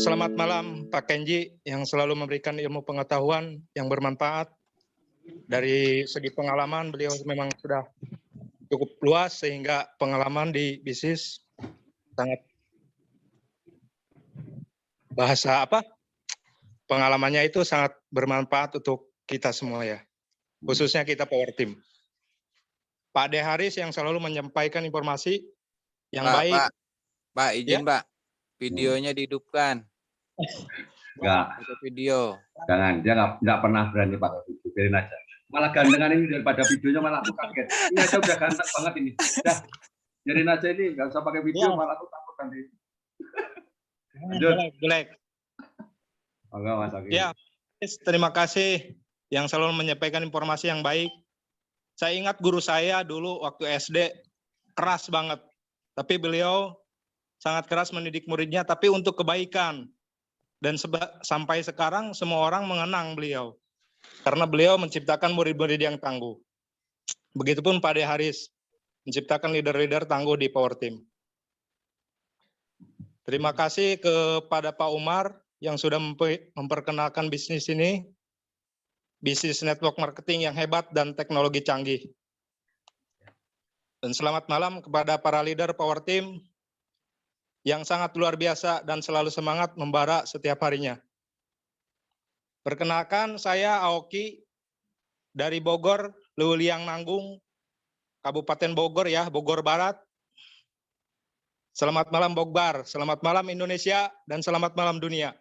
Selamat malam Pak Kenji yang selalu memberikan ilmu pengetahuan yang bermanfaat. Dari segi pengalaman beliau memang sudah cukup luas sehingga pengalaman di bisnis sangat bahasa apa? Pengalamannya itu sangat bermanfaat untuk kita semua ya. Khususnya kita power team. Pak De Haris yang selalu menyampaikan informasi yang Pak, baik. Pak, Pak izin ya? Pak, videonya dihidupkan. Enggak. video. Jangan, dia enggak, enggak pernah berani pakai video. Biarin aja. Malah gantengan ini daripada videonya malah aku kaget. Ini aja udah ganteng banget ini. dah Biarin aja ini enggak usah pakai video ya. malah aku takut nanti. Lanjut. Jelek. Enggak, Mas Ya. Terima kasih yang selalu menyampaikan informasi yang baik. Saya ingat guru saya dulu waktu SD keras banget, tapi beliau sangat keras mendidik muridnya, tapi untuk kebaikan dan seba, sampai sekarang semua orang mengenang beliau karena beliau menciptakan murid-murid yang tangguh. Begitupun Pak De Haris menciptakan leader-leader tangguh di Power Team. Terima kasih kepada Pak Umar yang sudah memperkenalkan bisnis ini, bisnis network marketing yang hebat dan teknologi canggih. Dan selamat malam kepada para leader Power Team yang sangat luar biasa dan selalu semangat membara setiap harinya. Perkenalkan, saya Aoki dari Bogor, Luliang Nanggung, Kabupaten Bogor ya, Bogor Barat. Selamat malam Bogbar, selamat malam Indonesia, dan selamat malam dunia.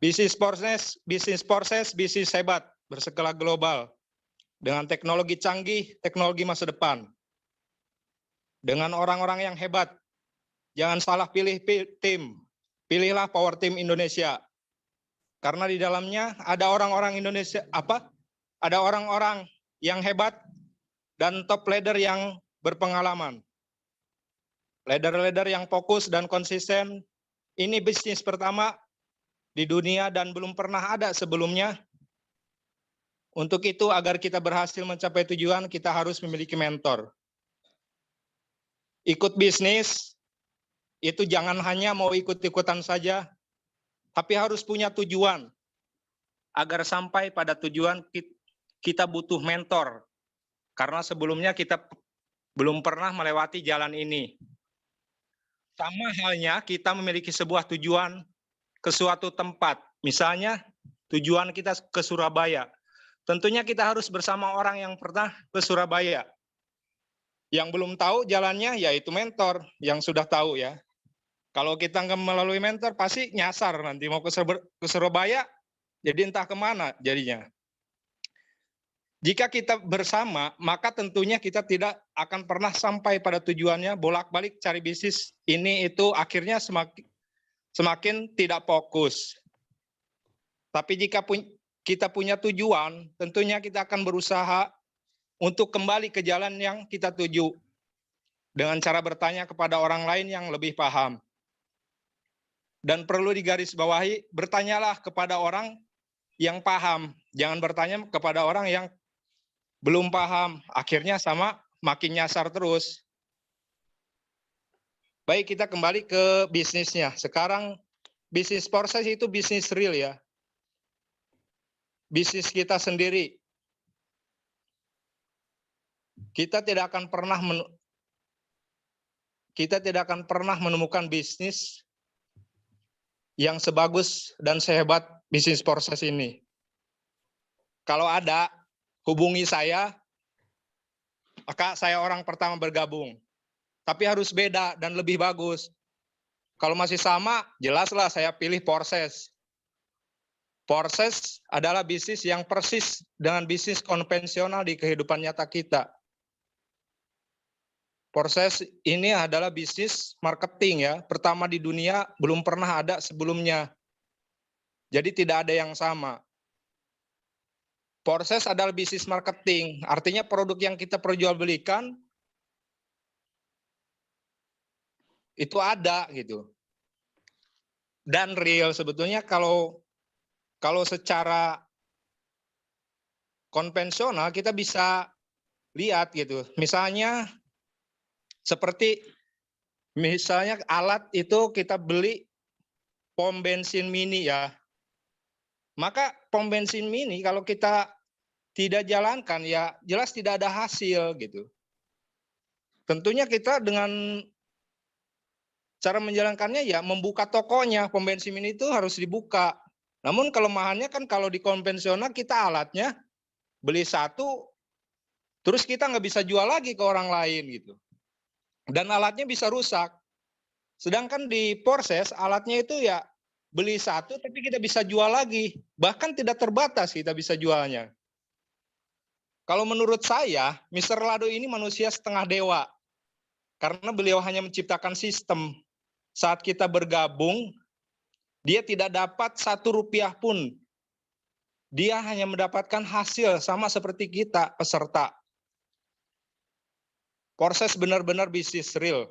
Bisnis proses, bisnis proses, bisnis hebat, berskala global. Dengan teknologi canggih, teknologi masa depan. Dengan orang-orang yang hebat, Jangan salah pilih tim. Pilihlah power team Indonesia. Karena di dalamnya ada orang-orang Indonesia apa? Ada orang-orang yang hebat dan top leader yang berpengalaman. Leader-leader yang fokus dan konsisten. Ini bisnis pertama di dunia dan belum pernah ada sebelumnya. Untuk itu agar kita berhasil mencapai tujuan, kita harus memiliki mentor. Ikut bisnis itu jangan hanya mau ikut-ikutan saja, tapi harus punya tujuan. Agar sampai pada tujuan kita butuh mentor. Karena sebelumnya kita belum pernah melewati jalan ini. Sama halnya kita memiliki sebuah tujuan ke suatu tempat. Misalnya tujuan kita ke Surabaya. Tentunya kita harus bersama orang yang pernah ke Surabaya. Yang belum tahu jalannya yaitu mentor, yang sudah tahu ya. Kalau kita nggak melalui mentor pasti nyasar nanti mau ke, Surabaya, jadi entah kemana jadinya. Jika kita bersama, maka tentunya kita tidak akan pernah sampai pada tujuannya bolak-balik cari bisnis ini itu akhirnya semakin semakin tidak fokus. Tapi jika pu kita punya tujuan, tentunya kita akan berusaha untuk kembali ke jalan yang kita tuju dengan cara bertanya kepada orang lain yang lebih paham dan perlu digarisbawahi bertanyalah kepada orang yang paham, jangan bertanya kepada orang yang belum paham. Akhirnya sama makin nyasar terus. Baik, kita kembali ke bisnisnya. Sekarang bisnis proses itu bisnis real ya. Bisnis kita sendiri. Kita tidak akan pernah kita tidak akan pernah menemukan bisnis yang sebagus dan sehebat bisnis proses ini. Kalau ada, hubungi saya. Kak, saya orang pertama bergabung. Tapi harus beda dan lebih bagus. Kalau masih sama, jelaslah saya pilih proses. Proses adalah bisnis yang persis dengan bisnis konvensional di kehidupan nyata kita. Proses ini adalah bisnis marketing ya, pertama di dunia belum pernah ada sebelumnya. Jadi tidak ada yang sama. Proses adalah bisnis marketing, artinya produk yang kita perjualbelikan itu ada gitu. Dan real sebetulnya kalau kalau secara konvensional kita bisa lihat gitu. Misalnya seperti misalnya alat itu kita beli pom bensin mini ya. Maka pom bensin mini kalau kita tidak jalankan ya jelas tidak ada hasil gitu. Tentunya kita dengan cara menjalankannya ya membuka tokonya pom bensin mini itu harus dibuka. Namun kelemahannya kan kalau di konvensional kita alatnya beli satu terus kita nggak bisa jual lagi ke orang lain gitu dan alatnya bisa rusak. Sedangkan di proses alatnya itu ya beli satu tapi kita bisa jual lagi. Bahkan tidak terbatas kita bisa jualnya. Kalau menurut saya, Mr. Lado ini manusia setengah dewa. Karena beliau hanya menciptakan sistem. Saat kita bergabung, dia tidak dapat satu rupiah pun. Dia hanya mendapatkan hasil sama seperti kita peserta proses benar-benar bisnis real.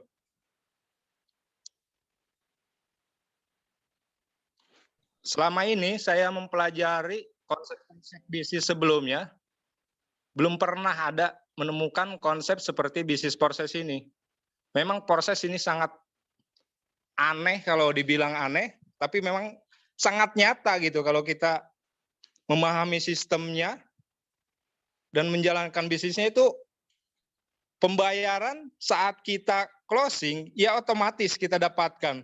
Selama ini saya mempelajari konsep-konsep bisnis sebelumnya, belum pernah ada menemukan konsep seperti bisnis proses ini. Memang proses ini sangat aneh kalau dibilang aneh, tapi memang sangat nyata gitu kalau kita memahami sistemnya dan menjalankan bisnisnya itu pembayaran saat kita closing ya otomatis kita dapatkan.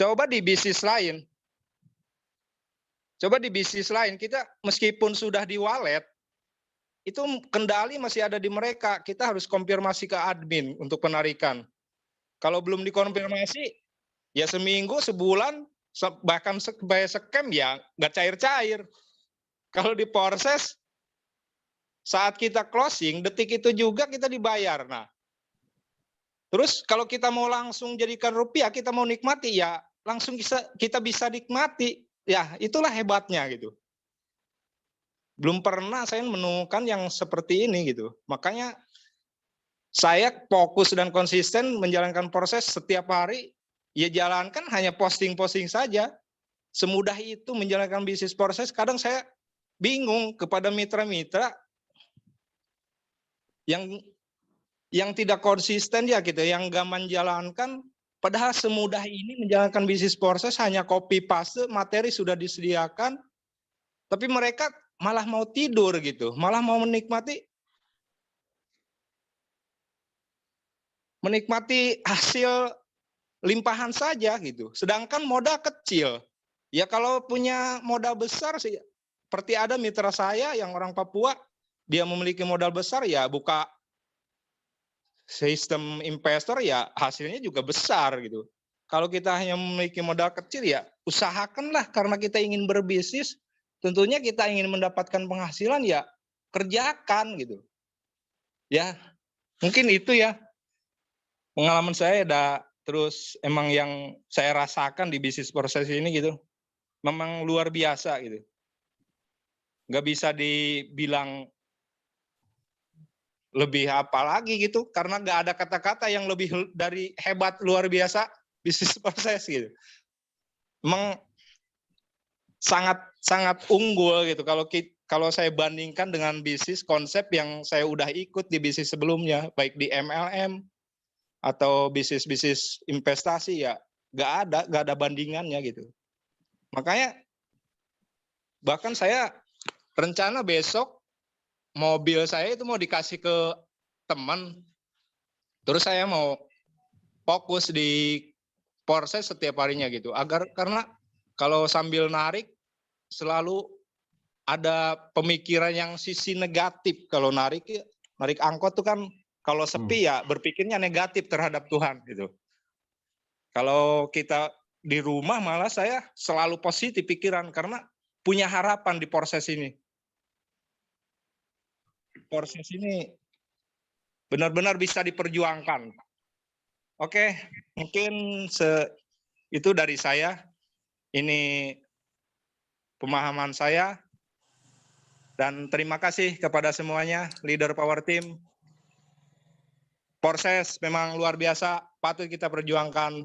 Coba di bisnis lain, coba di bisnis lain kita meskipun sudah di wallet, itu kendali masih ada di mereka. Kita harus konfirmasi ke admin untuk penarikan. Kalau belum dikonfirmasi, ya seminggu, sebulan, bahkan sampai scam ya nggak cair-cair. Kalau diproses, saat kita closing, detik itu juga kita dibayar. Nah, terus kalau kita mau langsung jadikan rupiah, kita mau nikmati ya langsung bisa kita bisa nikmati. Ya, itulah hebatnya gitu. Belum pernah saya menemukan yang seperti ini gitu. Makanya saya fokus dan konsisten menjalankan proses setiap hari. Ya jalankan hanya posting-posting saja. Semudah itu menjalankan bisnis proses. Kadang saya bingung kepada mitra-mitra yang yang tidak konsisten ya gitu, yang gak menjalankan padahal semudah ini menjalankan bisnis proses hanya copy paste materi sudah disediakan tapi mereka malah mau tidur gitu, malah mau menikmati menikmati hasil limpahan saja gitu. Sedangkan modal kecil. Ya kalau punya modal besar sih seperti ada mitra saya yang orang Papua dia memiliki modal besar ya buka sistem investor ya hasilnya juga besar gitu. Kalau kita hanya memiliki modal kecil ya usahakanlah karena kita ingin berbisnis, tentunya kita ingin mendapatkan penghasilan ya kerjakan gitu. Ya, mungkin itu ya. Pengalaman saya ada terus emang yang saya rasakan di bisnis proses ini gitu. Memang luar biasa gitu. Nggak bisa dibilang lebih apa lagi gitu karena nggak ada kata-kata yang lebih dari hebat luar biasa bisnis proses gitu. Emang sangat sangat unggul gitu kalau kalau saya bandingkan dengan bisnis konsep yang saya udah ikut di bisnis sebelumnya baik di MLM atau bisnis-bisnis investasi ya nggak ada nggak ada bandingannya gitu makanya bahkan saya rencana besok mobil saya itu mau dikasih ke teman terus saya mau fokus di Porsche setiap harinya gitu agar karena kalau sambil narik selalu ada pemikiran yang sisi negatif kalau narik narik angkot tuh kan kalau sepi hmm. ya berpikirnya negatif terhadap Tuhan gitu kalau kita di rumah malah saya selalu positif pikiran karena punya harapan di proses ini proses ini benar-benar bisa diperjuangkan. Oke, mungkin se itu dari saya. Ini pemahaman saya. Dan terima kasih kepada semuanya, leader power team. Proses memang luar biasa, patut kita perjuangkan.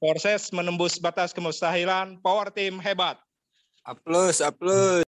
Proses menembus batas kemustahilan, power team hebat. Aplaus, aplaus.